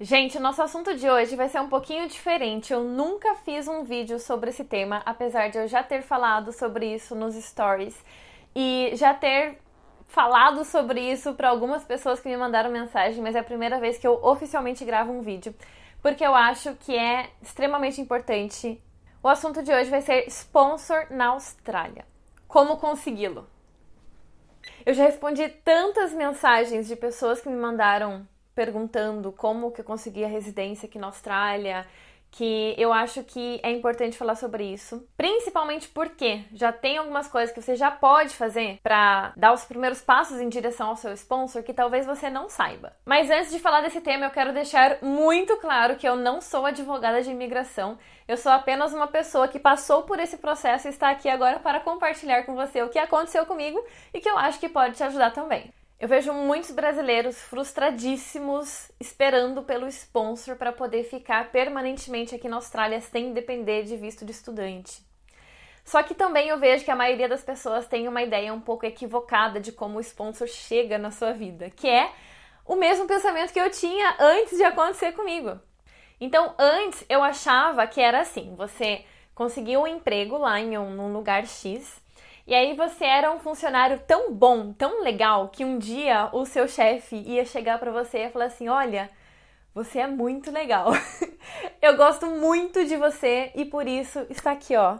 Gente, o nosso assunto de hoje vai ser um pouquinho diferente. Eu nunca fiz um vídeo sobre esse tema, apesar de eu já ter falado sobre isso nos stories e já ter falado sobre isso para algumas pessoas que me mandaram mensagem, mas é a primeira vez que eu oficialmente gravo um vídeo, porque eu acho que é extremamente importante. O assunto de hoje vai ser sponsor na Austrália. Como consegui-lo? Eu já respondi tantas mensagens de pessoas que me mandaram perguntando como que eu consegui a residência aqui na Austrália, que eu acho que é importante falar sobre isso, principalmente porque já tem algumas coisas que você já pode fazer para dar os primeiros passos em direção ao seu sponsor que talvez você não saiba. Mas antes de falar desse tema, eu quero deixar muito claro que eu não sou advogada de imigração, eu sou apenas uma pessoa que passou por esse processo e está aqui agora para compartilhar com você o que aconteceu comigo e que eu acho que pode te ajudar também. Eu vejo muitos brasileiros frustradíssimos esperando pelo sponsor para poder ficar permanentemente aqui na Austrália sem depender de visto de estudante. Só que também eu vejo que a maioria das pessoas tem uma ideia um pouco equivocada de como o sponsor chega na sua vida, que é o mesmo pensamento que eu tinha antes de acontecer comigo. Então, antes eu achava que era assim: você conseguiu um emprego lá em um, num lugar X, e aí você era um funcionário tão bom, tão legal, que um dia o seu chefe ia chegar para você e falar assim: "Olha, você é muito legal. Eu gosto muito de você e por isso está aqui, ó,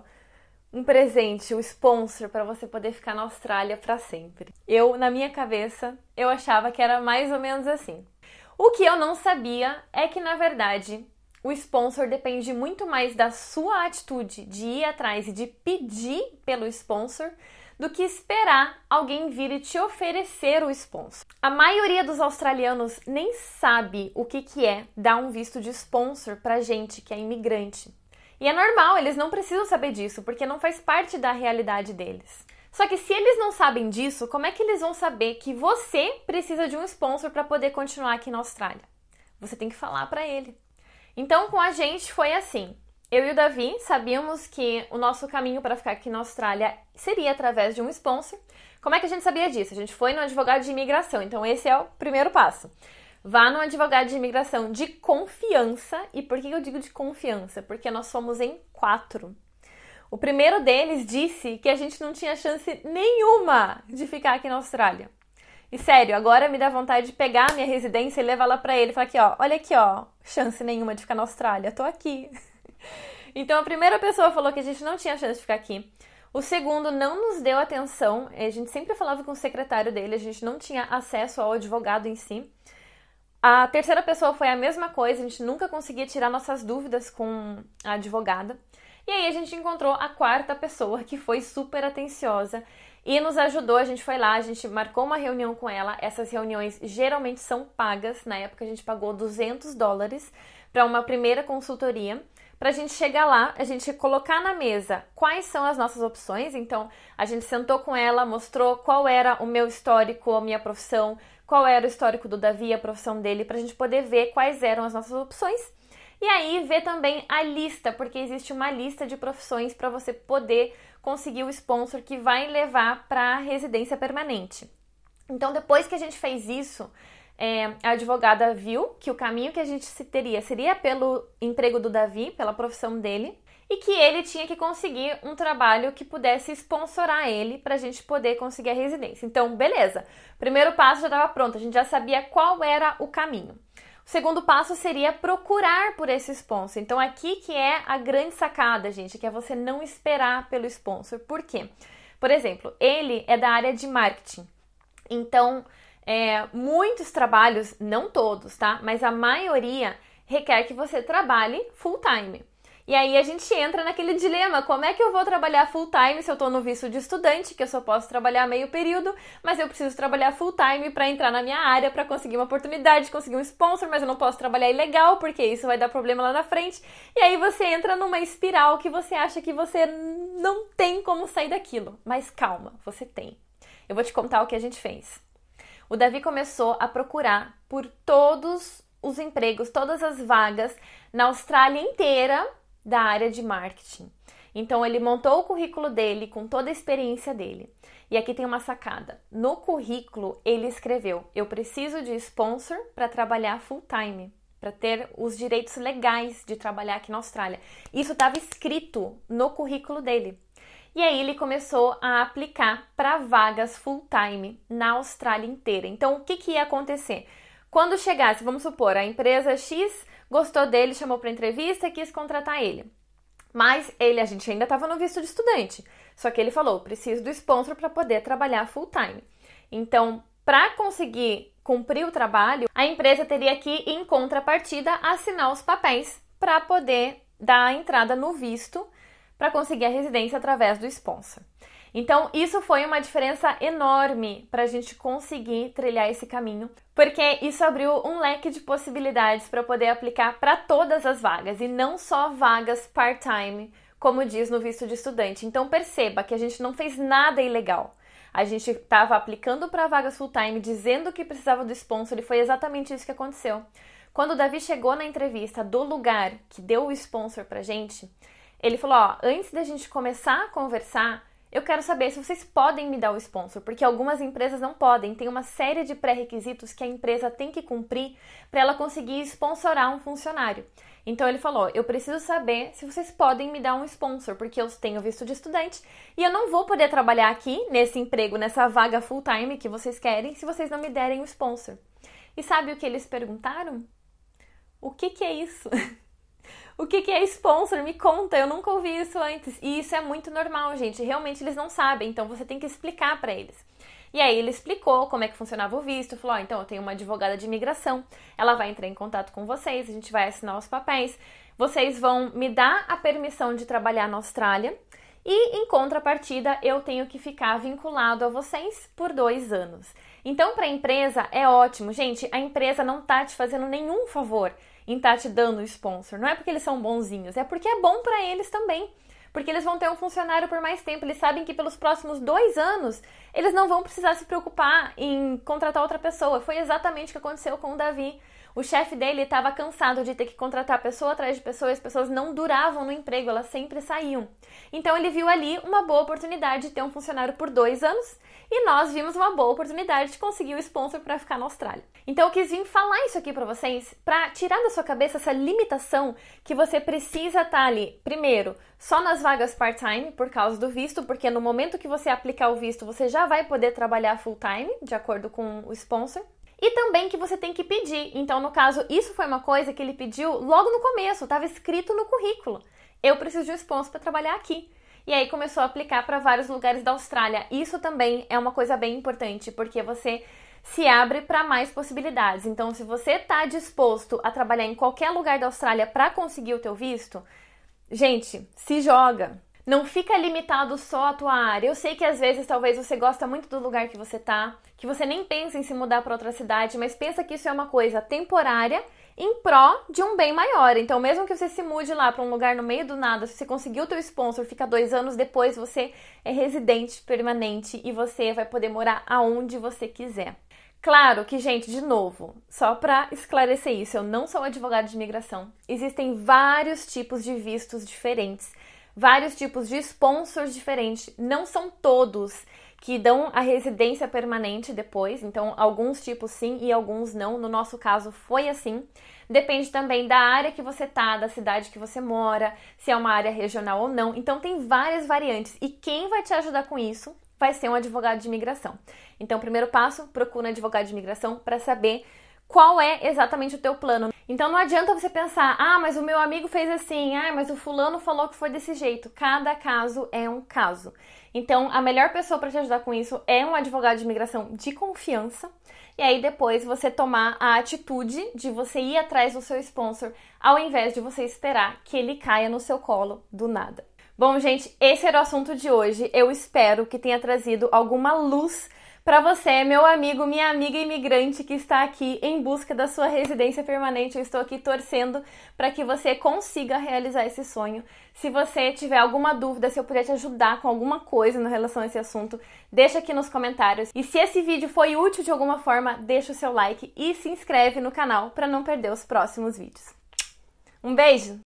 um presente, o um sponsor para você poder ficar na Austrália para sempre". Eu, na minha cabeça, eu achava que era mais ou menos assim. O que eu não sabia é que, na verdade, o sponsor depende muito mais da sua atitude de ir atrás e de pedir pelo sponsor do que esperar alguém vir e te oferecer o sponsor. A maioria dos australianos nem sabe o que, que é dar um visto de sponsor para gente que é imigrante. E é normal, eles não precisam saber disso, porque não faz parte da realidade deles. Só que se eles não sabem disso, como é que eles vão saber que você precisa de um sponsor para poder continuar aqui na Austrália? Você tem que falar para ele. Então, com a gente foi assim. Eu e o Davi sabíamos que o nosso caminho para ficar aqui na Austrália seria através de um sponsor. Como é que a gente sabia disso? A gente foi no advogado de imigração, então esse é o primeiro passo. Vá no advogado de imigração de confiança. E por que eu digo de confiança? Porque nós somos em quatro. O primeiro deles disse que a gente não tinha chance nenhuma de ficar aqui na Austrália. E sério, agora me dá vontade de pegar a minha residência e levar lá pra ele. Falar aqui, ó, olha aqui, ó, chance nenhuma de ficar na Austrália, tô aqui. então a primeira pessoa falou que a gente não tinha chance de ficar aqui. O segundo não nos deu atenção, a gente sempre falava com o secretário dele, a gente não tinha acesso ao advogado em si. A terceira pessoa foi a mesma coisa, a gente nunca conseguia tirar nossas dúvidas com a advogada. E aí a gente encontrou a quarta pessoa que foi super atenciosa e nos ajudou. A gente foi lá, a gente marcou uma reunião com ela. Essas reuniões geralmente são pagas. Na época a gente pagou 200 dólares para uma primeira consultoria. Para a gente chegar lá, a gente colocar na mesa quais são as nossas opções. Então, a gente sentou com ela, mostrou qual era o meu histórico, a minha profissão, qual era o histórico do Davi, a profissão dele, para a gente poder ver quais eram as nossas opções. E aí, ver também a lista, porque existe uma lista de profissões para você poder conseguir o sponsor que vai levar para a residência permanente. Então, depois que a gente fez isso, é, a advogada viu que o caminho que a gente se teria seria pelo emprego do Davi, pela profissão dele, e que ele tinha que conseguir um trabalho que pudesse sponsorar ele para a gente poder conseguir a residência. Então, beleza, primeiro passo já estava pronto, a gente já sabia qual era o caminho. O segundo passo seria procurar por esse sponsor. Então, aqui que é a grande sacada, gente, que é você não esperar pelo sponsor. Por quê? Por exemplo, ele é da área de marketing. Então, é, muitos trabalhos, não todos, tá? Mas a maioria requer que você trabalhe full time. E aí a gente entra naquele dilema: como é que eu vou trabalhar full time se eu estou no visto de estudante, que eu só posso trabalhar meio período, mas eu preciso trabalhar full time para entrar na minha área, para conseguir uma oportunidade, conseguir um sponsor, mas eu não posso trabalhar ilegal porque isso vai dar problema lá na frente. E aí você entra numa espiral que você acha que você não tem como sair daquilo. Mas calma, você tem. Eu vou te contar o que a gente fez. O Davi começou a procurar por todos os empregos, todas as vagas na Austrália inteira da área de marketing. Então ele montou o currículo dele com toda a experiência dele. E aqui tem uma sacada. No currículo ele escreveu: "Eu preciso de sponsor para trabalhar full time, para ter os direitos legais de trabalhar aqui na Austrália". Isso estava escrito no currículo dele. E aí ele começou a aplicar para vagas full time na Austrália inteira. Então o que que ia acontecer? Quando chegasse, vamos supor, a empresa X gostou dele, chamou para entrevista e quis contratar ele. Mas ele, a gente ainda estava no visto de estudante. Só que ele falou: preciso do sponsor para poder trabalhar full time. Então, para conseguir cumprir o trabalho, a empresa teria que, em contrapartida, assinar os papéis para poder dar a entrada no visto para conseguir a residência através do sponsor. Então, isso foi uma diferença enorme para a gente conseguir trilhar esse caminho, porque isso abriu um leque de possibilidades para poder aplicar para todas as vagas e não só vagas part-time, como diz no visto de estudante. Então, perceba que a gente não fez nada ilegal. A gente estava aplicando para vagas full-time, dizendo que precisava do sponsor, e foi exatamente isso que aconteceu. Quando o Davi chegou na entrevista do lugar que deu o sponsor a gente, ele falou: ó, antes da gente começar a conversar, eu quero saber se vocês podem me dar o sponsor, porque algumas empresas não podem. Tem uma série de pré-requisitos que a empresa tem que cumprir para ela conseguir sponsorar um funcionário. Então ele falou: Eu preciso saber se vocês podem me dar um sponsor, porque eu tenho visto de estudante e eu não vou poder trabalhar aqui nesse emprego, nessa vaga full-time que vocês querem, se vocês não me derem o um sponsor. E sabe o que eles perguntaram? O que, que é isso? O que, que é sponsor? Me conta, eu nunca ouvi isso antes. E isso é muito normal, gente. Realmente eles não sabem, então você tem que explicar para eles. E aí ele explicou como é que funcionava o visto, falou: oh, então eu tenho uma advogada de imigração, ela vai entrar em contato com vocês, a gente vai assinar os papéis, vocês vão me dar a permissão de trabalhar na Austrália e, em contrapartida, eu tenho que ficar vinculado a vocês por dois anos. Então, para a empresa é ótimo, gente. A empresa não tá te fazendo nenhum favor em estar tá te dando sponsor. Não é porque eles são bonzinhos, é porque é bom para eles também. Porque eles vão ter um funcionário por mais tempo, eles sabem que pelos próximos dois anos eles não vão precisar se preocupar em contratar outra pessoa. Foi exatamente o que aconteceu com o Davi. O chefe dele estava cansado de ter que contratar pessoa atrás de pessoa, as pessoas não duravam no emprego, elas sempre saíam. Então ele viu ali uma boa oportunidade de ter um funcionário por dois anos e nós vimos uma boa oportunidade de conseguir o sponsor para ficar na Austrália. Então eu quis vir falar isso aqui para vocês para tirar da sua cabeça essa limitação que você precisa estar tá ali, primeiro, só nas vagas part-time por causa do visto, porque no momento que você aplicar o visto, você já vai poder trabalhar full-time, de acordo com o sponsor e também que você tem que pedir. Então, no caso, isso foi uma coisa que ele pediu logo no começo, estava escrito no currículo. Eu preciso de um sponsor para trabalhar aqui. E aí começou a aplicar para vários lugares da Austrália. Isso também é uma coisa bem importante, porque você se abre para mais possibilidades. Então, se você está disposto a trabalhar em qualquer lugar da Austrália para conseguir o teu visto, gente, se joga, não fica limitado só à tua área. Eu sei que às vezes talvez você gosta muito do lugar que você tá, que você nem pensa em se mudar para outra cidade, mas pensa que isso é uma coisa temporária em pró de um bem maior. Então, mesmo que você se mude lá para um lugar no meio do nada, se você conseguir o teu sponsor, fica dois anos depois, você é residente permanente e você vai poder morar aonde você quiser. Claro que, gente, de novo, só para esclarecer isso, eu não sou advogada de imigração. Existem vários tipos de vistos diferentes vários tipos de sponsors diferentes, não são todos que dão a residência permanente depois, então alguns tipos sim e alguns não. No nosso caso foi assim. Depende também da área que você tá, da cidade que você mora, se é uma área regional ou não. Então tem várias variantes e quem vai te ajudar com isso vai ser um advogado de imigração. Então, primeiro passo, procura um advogado de imigração para saber qual é exatamente o teu plano. Então não adianta você pensar, ah, mas o meu amigo fez assim, ah, mas o fulano falou que foi desse jeito. Cada caso é um caso. Então a melhor pessoa para te ajudar com isso é um advogado de imigração de confiança. E aí depois você tomar a atitude de você ir atrás do seu sponsor, ao invés de você esperar que ele caia no seu colo do nada. Bom, gente, esse era o assunto de hoje. Eu espero que tenha trazido alguma luz para você, meu amigo, minha amiga imigrante que está aqui em busca da sua residência permanente, eu estou aqui torcendo para que você consiga realizar esse sonho. Se você tiver alguma dúvida, se eu puder te ajudar com alguma coisa no relação a esse assunto, deixa aqui nos comentários. E se esse vídeo foi útil de alguma forma, deixa o seu like e se inscreve no canal para não perder os próximos vídeos. Um beijo!